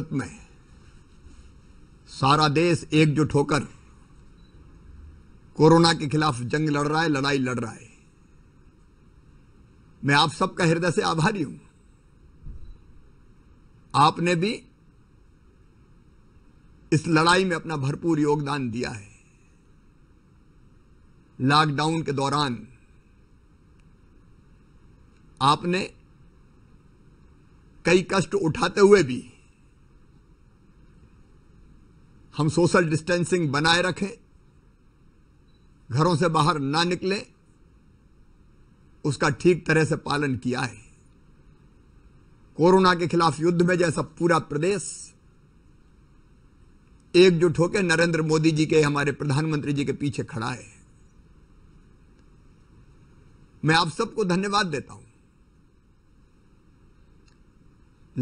में सारा देश एकजुट होकर कोरोना के खिलाफ जंग लड़ रहा है लड़ाई लड़ रहा है मैं आप सबका हृदय से आभारी हूं आपने भी इस लड़ाई में अपना भरपूर योगदान दिया है लॉकडाउन के दौरान आपने कई कष्ट उठाते हुए भी हम सोशल डिस्टेंसिंग बनाए रखें घरों से बाहर ना निकलें उसका ठीक तरह से पालन किया है कोरोना के खिलाफ युद्ध में जैसा पूरा प्रदेश एकजुट होकर नरेंद्र मोदी जी के हमारे प्रधानमंत्री जी के पीछे खड़ा है मैं आप सबको धन्यवाद देता हूं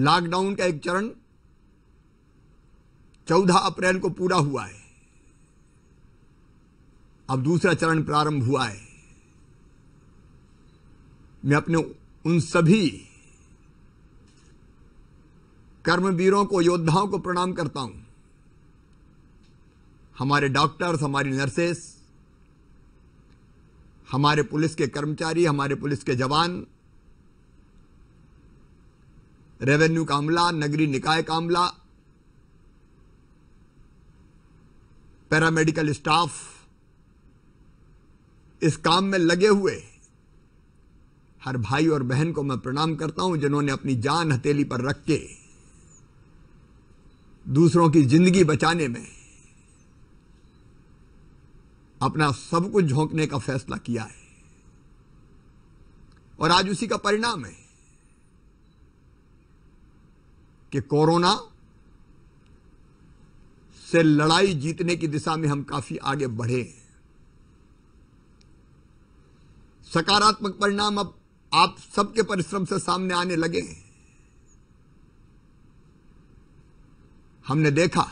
लॉकडाउन का एक चरण चौदह अप्रैल को पूरा हुआ है अब दूसरा चरण प्रारंभ हुआ है मैं अपने उन सभी कर्मवीरों को योद्धाओं को प्रणाम करता हूं हमारे डॉक्टर्स हमारी नर्सेस हमारे पुलिस के कर्मचारी हमारे पुलिस के जवान रेवेन्यू का अमला नगरी निकाय का अमला पैरामेडिकल स्टाफ इस काम में लगे हुए हर भाई और बहन को मैं प्रणाम करता हूं जिन्होंने अपनी जान हथेली पर रख के दूसरों की जिंदगी बचाने में अपना सब कुछ झोंकने का फैसला किया है और आज उसी का परिणाम है कि कोरोना से लड़ाई जीतने की दिशा में हम काफी आगे बढ़े सकारात्मक परिणाम अब आप सबके परिश्रम से सामने आने लगे हमने देखा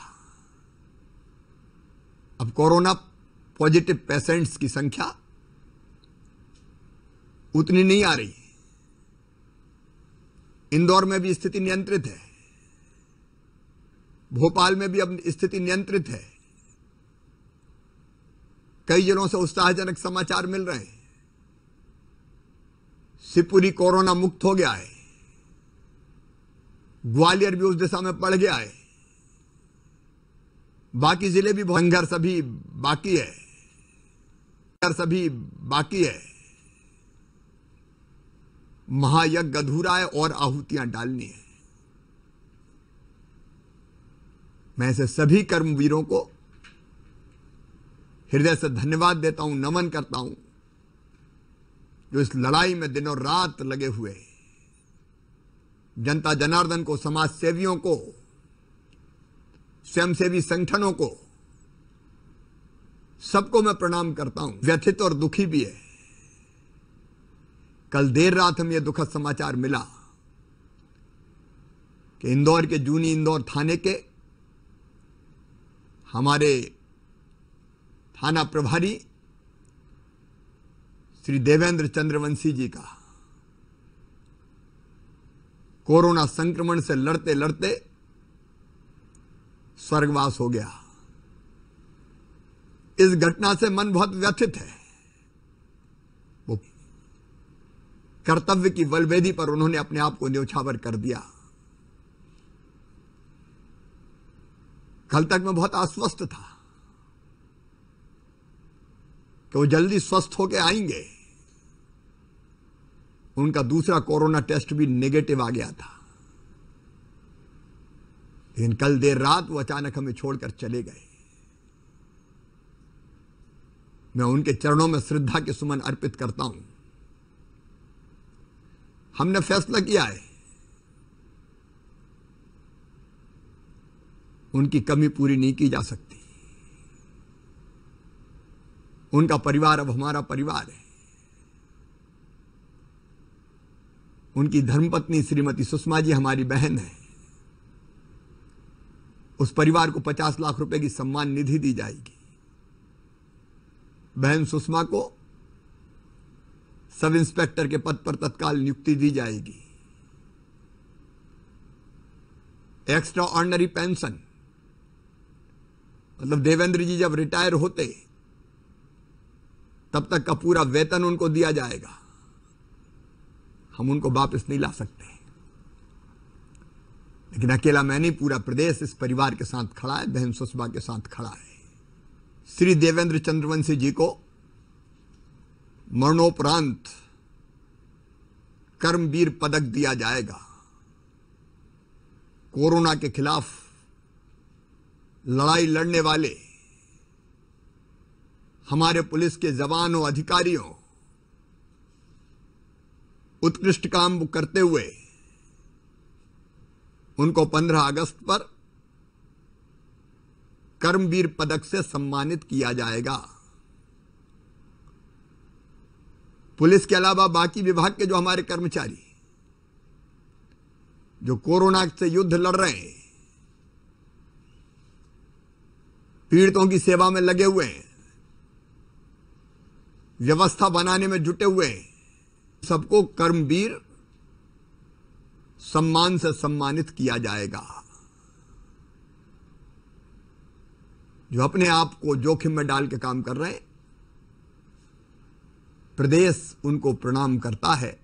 अब कोरोना पॉजिटिव पेशेंट्स की संख्या उतनी नहीं आ रही इंदौर में भी स्थिति नियंत्रित है भोपाल में भी अब स्थिति नियंत्रित है कई जिलों से उत्साहजनक समाचार मिल रहे हैं शिवपुरी कोरोना मुक्त हो गया है ग्वालियर भी उस दिशा में पड़ गया है बाकी जिले भी संघर्ष अभी बाकी है संघर्ष अभी बाकी है महायज्ञ अधूरा है और आहुतियां डालनी है मैं ऐसे सभी कर्मवीरों को हृदय से धन्यवाद देता हूं नमन करता हूं जो इस लड़ाई में दिनों रात लगे हुए जनता जनार्दन को समाज सेवियों को स्वयंसेवी संगठनों को सबको मैं प्रणाम करता हूं व्यथित और दुखी भी है कल देर रात हमें यह दुखद समाचार मिला कि इंदौर के जूनी इंदौर थाने के हमारे थाना प्रभारी श्री देवेंद्र चंद्रवंशी जी का कोरोना संक्रमण से लड़ते लड़ते स्वर्गवास हो गया इस घटना से मन बहुत व्यथित है वो कर्तव्य की बलवेदी पर उन्होंने अपने आप को न्योछावर कर दिया कल तक मैं बहुत आश्वस्त था कि वो जल्दी स्वस्थ होके आएंगे उनका दूसरा कोरोना टेस्ट भी नेगेटिव आ गया था लेकिन कल देर रात वो अचानक हमें छोड़कर चले गए मैं उनके चरणों में श्रद्धा के सुमन अर्पित करता हूं हमने फैसला किया है उनकी कमी पूरी नहीं की जा सकती उनका परिवार अब हमारा परिवार है उनकी धर्मपत्नी श्रीमती सुषमा जी हमारी बहन है उस परिवार को पचास लाख रुपए की सम्मान निधि दी जाएगी बहन सुषमा को सब इंस्पेक्टर के पद पर तत्काल नियुक्ति दी जाएगी एक्स्ट्रा ऑर्डनरी पेंशन मतलब देवेंद्र जी जब रिटायर होते तब तक का पूरा वेतन उनको दिया जाएगा हम उनको वापस नहीं ला सकते लेकिन अकेला मैं नहीं पूरा प्रदेश इस परिवार के साथ खड़ा है बहन सुषमा के साथ खड़ा है श्री देवेंद्र चंद्रवंशी जी को मरणोपरांत कर्मवीर पदक दिया जाएगा कोरोना के खिलाफ लड़ाई लड़ने वाले हमारे पुलिस के जवानों अधिकारियों उत्कृष्ट काम करते हुए उनको 15 अगस्त पर कर्मवीर पदक से सम्मानित किया जाएगा पुलिस के अलावा बाकी विभाग के जो हमारे कर्मचारी जो कोरोना से युद्ध लड़ रहे हैं पीड़ितों की सेवा में लगे हुए हैं व्यवस्था बनाने में जुटे हुए हैं सबको कर्मवीर सम्मान से सम्मानित किया जाएगा जो अपने आप को जोखिम में डाल के काम कर रहे हैं प्रदेश उनको प्रणाम करता है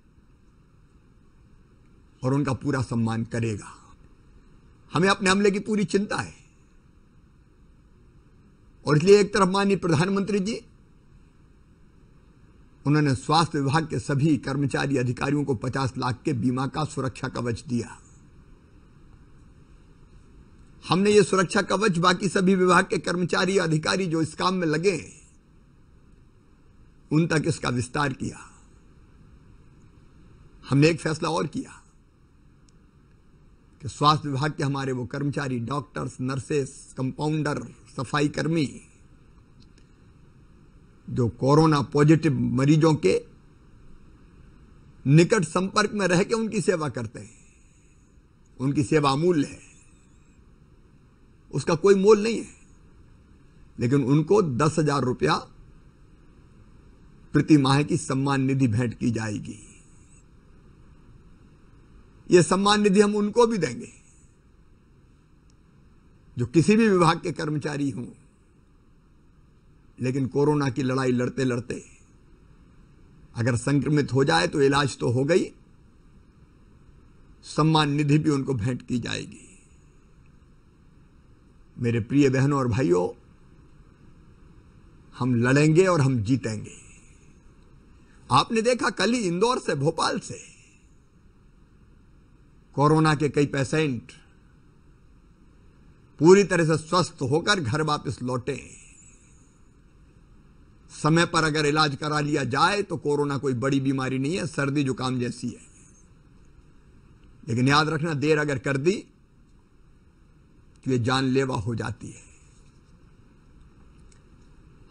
और उनका पूरा सम्मान करेगा हमें अपने हमले की पूरी चिंता है और इसलिए एक तरफ माननीय प्रधानमंत्री जी उन्होंने स्वास्थ्य विभाग के सभी कर्मचारी अधिकारियों को 50 लाख के बीमा का सुरक्षा कवच दिया हमने ये सुरक्षा कवच बाकी सभी विभाग के कर्मचारी अधिकारी जो इस काम में लगे उन तक इसका विस्तार किया हमने एक फैसला और किया कि स्वास्थ्य विभाग के हमारे वो कर्मचारी डॉक्टर्स नर्सेस कंपाउंडर सफाई कर्मी जो कोरोना पॉजिटिव मरीजों के निकट संपर्क में रह के उनकी सेवा करते हैं उनकी सेवा अमूल्य है उसका कोई मोल नहीं है लेकिन उनको दस हजार रुपया प्रति माह की सम्मान निधि भेंट की जाएगी यह सम्मान निधि हम उनको भी देंगे जो किसी भी विभाग के कर्मचारी हों लेकिन कोरोना की लड़ाई लड़ते लड़ते अगर संक्रमित हो जाए तो इलाज तो हो गई सम्मान निधि भी उनको भेंट की जाएगी मेरे प्रिय बहनों और भाइयों हम लड़ेंगे और हम जीतेंगे आपने देखा कल ही इंदौर से भोपाल से कोरोना के कई पेशेंट पूरी तरह से स्वस्थ होकर घर वापस लौटे समय पर अगर इलाज करा लिया जाए तो कोरोना कोई बड़ी बीमारी नहीं है सर्दी जुकाम जैसी है लेकिन याद रखना देर अगर कर दी तो ये जानलेवा हो जाती है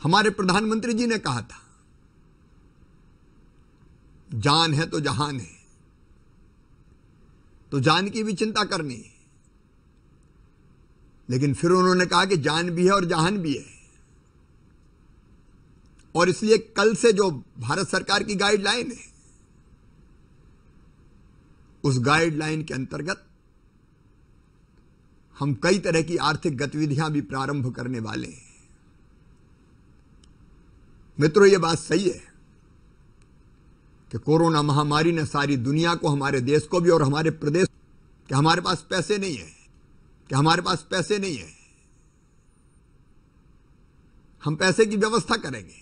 हमारे प्रधानमंत्री जी ने कहा था जान है तो जहान है तो जान की भी चिंता करनी है लेकिन फिर उन्होंने कहा कि जान भी है और जहान भी है और इसलिए कल से जो भारत सरकार की गाइडलाइन है उस गाइडलाइन के अंतर्गत हम कई तरह की आर्थिक गतिविधियां भी प्रारंभ करने वाले हैं मित्रों ये बात सही है कि कोरोना महामारी ने सारी दुनिया को हमारे देश को भी और हमारे प्रदेश के हमारे पास पैसे नहीं है कि हमारे पास पैसे नहीं है हम पैसे की व्यवस्था करेंगे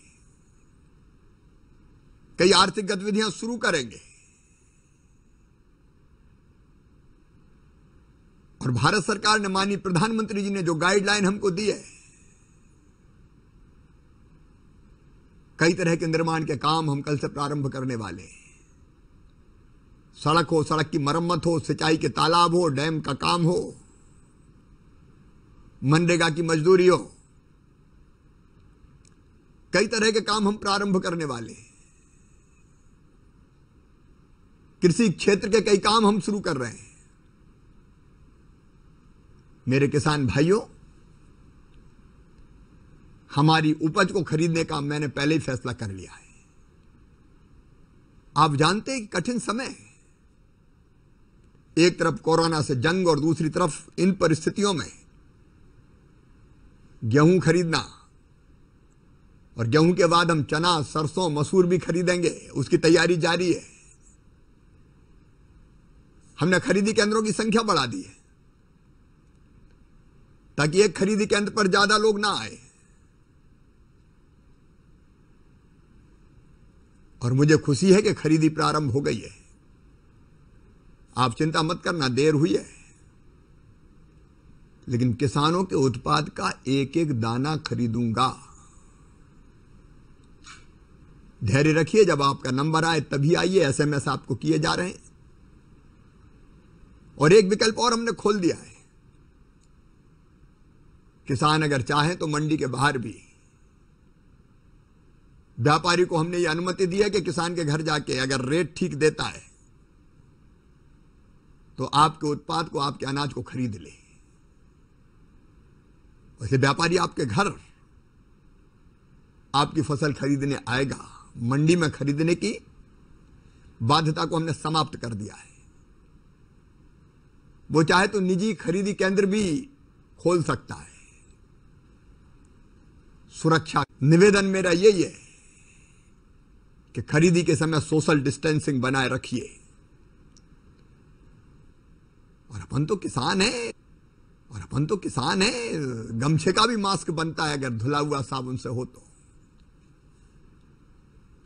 कई आर्थिक गतिविधियां शुरू करेंगे और भारत सरकार ने माननीय प्रधानमंत्री जी ने जो गाइडलाइन हमको दी है कई तरह के निर्माण के काम हम कल से प्रारंभ करने वाले हैं सड़क हो सड़क की मरम्मत हो सिंचाई के तालाब हो डैम का काम हो मनरेगा की मजदूरी हो कई तरह के काम हम प्रारंभ करने वाले हैं कृषि क्षेत्र के कई काम हम शुरू कर रहे हैं मेरे किसान भाइयों हमारी उपज को खरीदने का मैंने पहले ही फैसला कर लिया है आप जानते हैं कि कठिन समय है एक तरफ कोरोना से जंग और दूसरी तरफ इन परिस्थितियों में गेहूं खरीदना और गेहूं के बाद हम चना सरसों मसूर भी खरीदेंगे उसकी तैयारी जारी है हमने खरीदी केंद्रों की संख्या बढ़ा दी है ताकि एक खरीदी केंद्र पर ज्यादा लोग ना आए और मुझे खुशी है कि खरीदी प्रारंभ हो गई है आप चिंता मत करना देर हुई है लेकिन किसानों के उत्पाद का एक एक दाना खरीदूंगा धैर्य रखिए जब आपका नंबर आए तभी आइए एसएमएस आपको किए जा रहे हैं और एक विकल्प और हमने खोल दिया है किसान अगर चाहें तो मंडी के बाहर भी व्यापारी को हमने ये अनुमति दी है कि किसान के घर जाके अगर रेट ठीक देता है तो आपके उत्पाद को आपके अनाज को खरीद ले वैसे व्यापारी आपके घर आपकी फसल खरीदने आएगा मंडी में खरीदने की बाध्यता को हमने समाप्त कर दिया है वो चाहे तो निजी खरीदी केंद्र भी खोल सकता है सुरक्षा निवेदन मेरा यही है कि खरीदी के समय सोशल डिस्टेंसिंग बनाए रखिए और अपन तो किसान है और अपन तो किसान है गमछे का भी मास्क बनता है अगर धुला हुआ साबुन से हो तो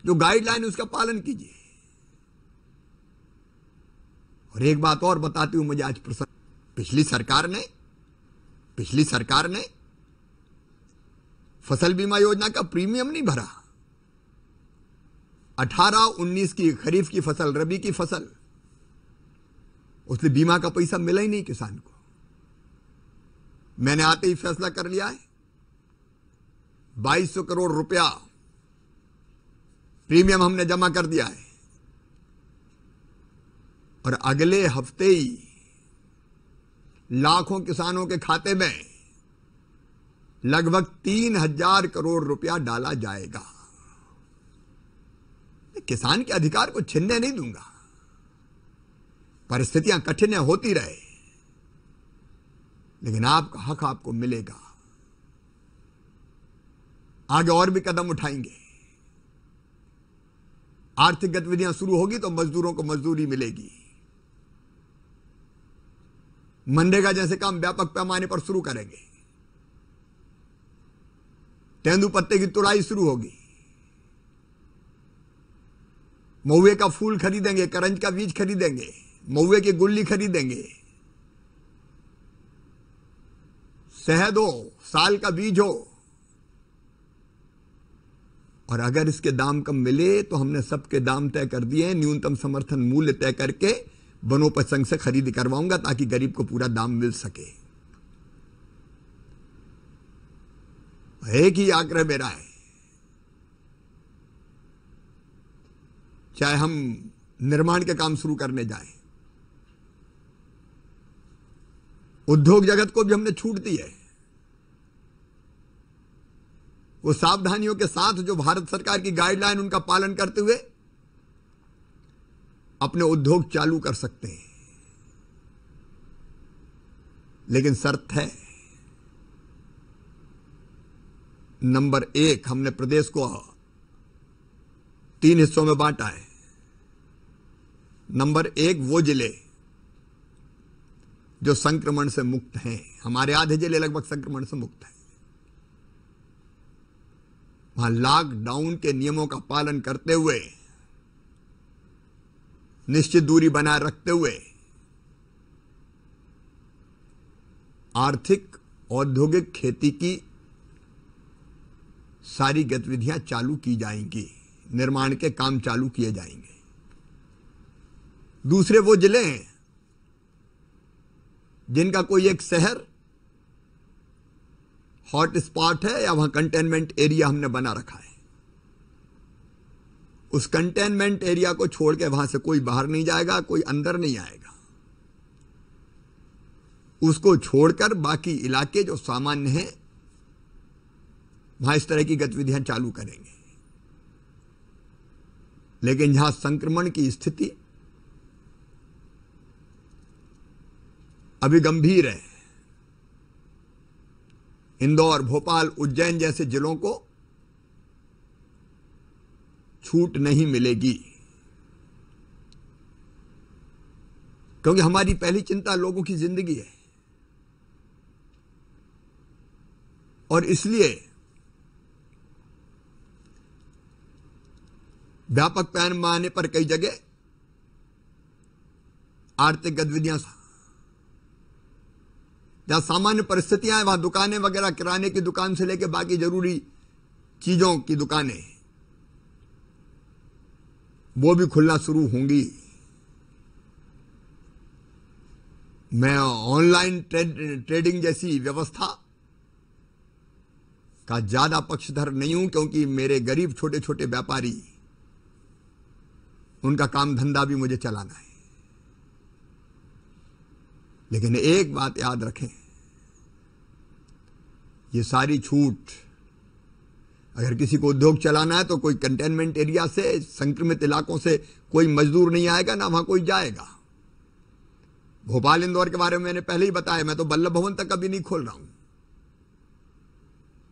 जो गाइडलाइन उसका पालन कीजिए और एक बात और बताती हूं मुझे आज प्रसन्न पिछली सरकार ने पिछली सरकार ने फसल बीमा योजना का प्रीमियम नहीं भरा 18-19 की खरीफ की फसल रबी की फसल उसने बीमा का पैसा मिला ही नहीं किसान को मैंने आते ही फैसला कर लिया है 2200 करोड़ रुपया प्रीमियम हमने जमा कर दिया है और अगले हफ्ते ही लाखों किसानों के खाते में लगभग तीन हजार करोड़ रुपया डाला जाएगा किसान के अधिकार को छिनने नहीं दूंगा परिस्थितियां कठिन होती रहे लेकिन आपका हक आपको मिलेगा आगे और भी कदम उठाएंगे आर्थिक गतिविधियां शुरू होगी तो मजदूरों को मजदूरी मिलेगी मनरेगा जैसे काम व्यापक पैमाने पर शुरू करेंगे तेंदु पत्ते की तुड़ाई शुरू होगी महुए का फूल खरीदेंगे करंज का बीज खरीदेंगे महुए की गुल्ली खरीदेंगे शहद हो साल का बीज हो और अगर इसके दाम कम मिले तो हमने सबके दाम तय कर दिए न्यूनतम समर्थन मूल्य तय करके वनोपज संघ से खरीद करवाऊंगा ताकि गरीब को पूरा दाम मिल सके एक ही आग्रह मेरा है चाहे हम निर्माण के काम शुरू करने जाएं उद्योग जगत को भी हमने छूट दी है वो सावधानियों के साथ जो भारत सरकार की गाइडलाइन उनका पालन करते हुए अपने उद्योग चालू कर सकते हैं लेकिन शर्त है नंबर एक हमने प्रदेश को तीन हिस्सों में बांटा है नंबर एक वो जिले जो संक्रमण से मुक्त हैं हमारे आधे जिले लगभग संक्रमण से मुक्त हैं वहां लॉकडाउन के नियमों का पालन करते हुए निश्चित दूरी बनाए रखते हुए आर्थिक औद्योगिक खेती की सारी गतिविधियां चालू की जाएंगी निर्माण के काम चालू किए जाएंगे दूसरे वो जिले हैं जिनका कोई एक शहर हॉट स्पॉट है या वहां कंटेनमेंट एरिया हमने बना रखा है उस कंटेनमेंट एरिया को छोड़ के वहां से कोई बाहर नहीं जाएगा कोई अंदर नहीं आएगा उसको छोड़कर बाकी इलाके जो सामान्य हैं वहां इस तरह की गतिविधियां चालू करेंगे लेकिन जहां संक्रमण की स्थिति अभी गंभीर है इंदौर भोपाल उज्जैन जैसे जिलों को छूट नहीं मिलेगी क्योंकि हमारी पहली चिंता लोगों की जिंदगी है और इसलिए व्यापक माने पर कई जगह आर्थिक गतिविधियां जहां सामान्य परिस्थितियां हैं वहां दुकानें वगैरह किराने की दुकान से लेकर बाकी जरूरी चीज़ों की दुकानें वो भी खुलना शुरू होंगी मैं ऑनलाइन ट्रेड, ट्रेडिंग जैसी व्यवस्था का ज़्यादा पक्षधर नहीं हूं क्योंकि मेरे गरीब छोटे छोटे व्यापारी उनका काम धंधा भी मुझे चलाना है लेकिन एक बात याद रखें ये सारी छूट अगर किसी को उद्योग चलाना है तो कोई कंटेनमेंट एरिया से संक्रमित इलाकों से कोई मजदूर नहीं आएगा ना वहां कोई जाएगा भोपाल इंदौर के बारे में मैंने पहले ही बताया मैं तो बल्लभ भवन तक कभी नहीं खोल रहा हूं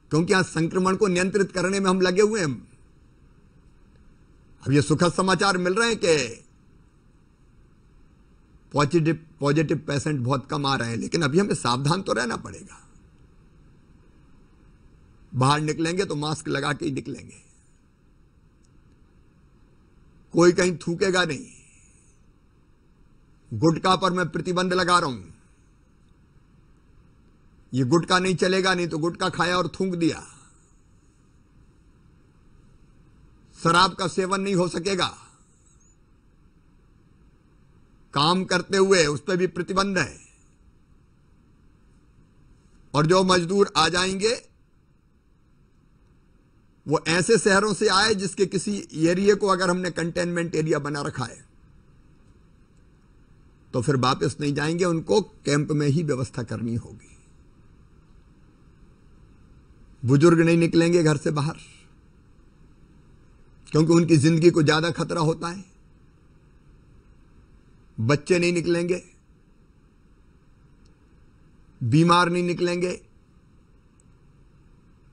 क्योंकि यहां संक्रमण को नियंत्रित करने में हम लगे हुए हैं अब ये सुखद समाचार मिल रहे हैं कि पॉजिटिव पॉजिटिव पेशेंट बहुत कम आ रहे हैं लेकिन अभी हमें सावधान तो रहना पड़ेगा बाहर निकलेंगे तो मास्क लगा के ही निकलेंगे कोई कहीं थूकेगा नहीं गुटका पर मैं प्रतिबंध लगा रहा हूं ये गुटका नहीं चलेगा नहीं तो गुटका खाया और थूक दिया शराब का सेवन नहीं हो सकेगा काम करते हुए उस पर भी प्रतिबंध है और जो मजदूर आ जाएंगे वो ऐसे शहरों से आए जिसके किसी एरिया को अगर हमने कंटेनमेंट एरिया बना रखा है तो फिर वापस नहीं जाएंगे उनको कैंप में ही व्यवस्था करनी होगी बुजुर्ग नहीं निकलेंगे घर से बाहर क्योंकि उनकी जिंदगी को ज्यादा खतरा होता है बच्चे नहीं निकलेंगे बीमार नहीं निकलेंगे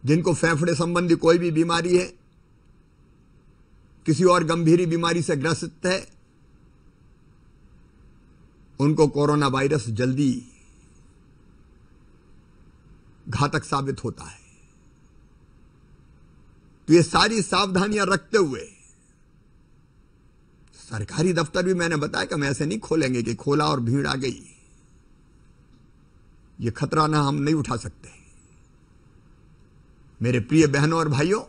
जिनको फेफड़े संबंधी कोई भी बीमारी है किसी और गंभीर बीमारी से ग्रसित है उनको कोरोना वायरस जल्दी घातक साबित होता है तो ये सारी सावधानियां रखते हुए सरकारी दफ्तर भी मैंने बताया कि हम ऐसे नहीं खोलेंगे कि खोला और भीड़ आ गई ये खतरा ना हम नहीं उठा सकते मेरे प्रिय बहनों और भाइयों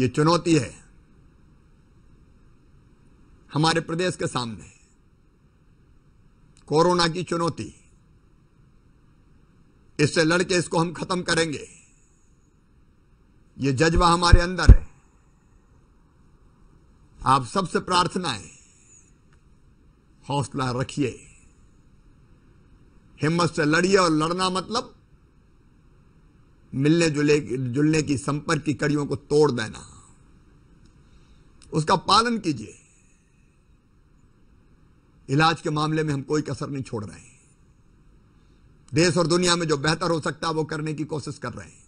ये चुनौती है हमारे प्रदेश के सामने कोरोना की चुनौती इससे लड़के इसको हम खत्म करेंगे ये जज्बा हमारे अंदर है आप सबसे प्रार्थना है हौसला रखिए हिम्मत से लड़िए और लड़ना मतलब मिलने जुले जुलने की संपर्क की कड़ियों को तोड़ देना उसका पालन कीजिए इलाज के मामले में हम कोई कसर नहीं छोड़ रहे हैं देश और दुनिया में जो बेहतर हो सकता है वो करने की कोशिश कर रहे हैं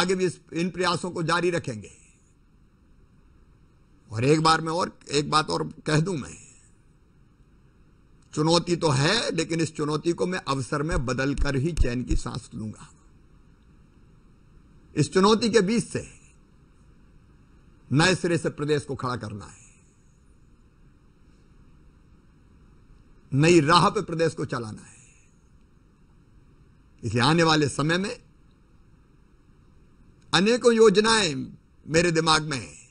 आगे भी इस इन प्रयासों को जारी रखेंगे और एक बार में और एक बात और कह दूं मैं चुनौती तो है लेकिन इस चुनौती को मैं अवसर में बदल कर ही चैन की सांस लूंगा इस चुनौती के बीच से नए सिरे से प्रदेश को खड़ा करना है नई राह पर प्रदेश को चलाना है इसलिए आने वाले समय में अनेकों योजनाएं मेरे दिमाग में हैं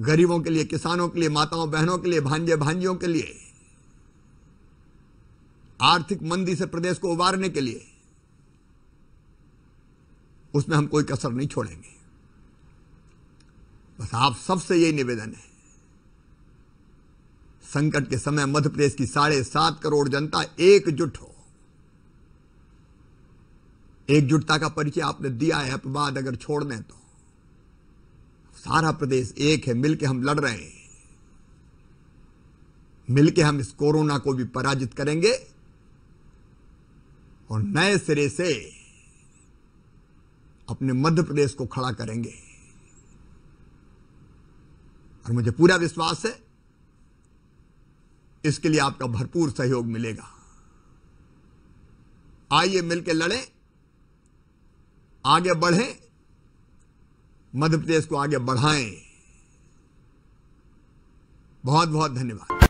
गरीबों के लिए किसानों के लिए माताओं बहनों के लिए भांजे भांजियों के लिए आर्थिक मंदी से प्रदेश को उबारने के लिए उसमें हम कोई कसर नहीं छोड़ेंगे बस आप सबसे यही निवेदन है संकट के समय मध्य प्रदेश की साढ़े सात करोड़ जनता एकजुट हो एकजुटता का परिचय आपने दिया है अपवाद अगर छोड़ दें तो सारा प्रदेश एक है मिलके हम लड़ रहे हैं मिलके हम इस कोरोना को भी पराजित करेंगे और नए सिरे से अपने मध्य प्रदेश को खड़ा करेंगे और मुझे पूरा विश्वास है इसके लिए आपका भरपूर सहयोग मिलेगा आइए मिलकर लड़ें आगे बढ़ें मध्य प्रदेश को आगे बढ़ाएं बहुत बहुत धन्यवाद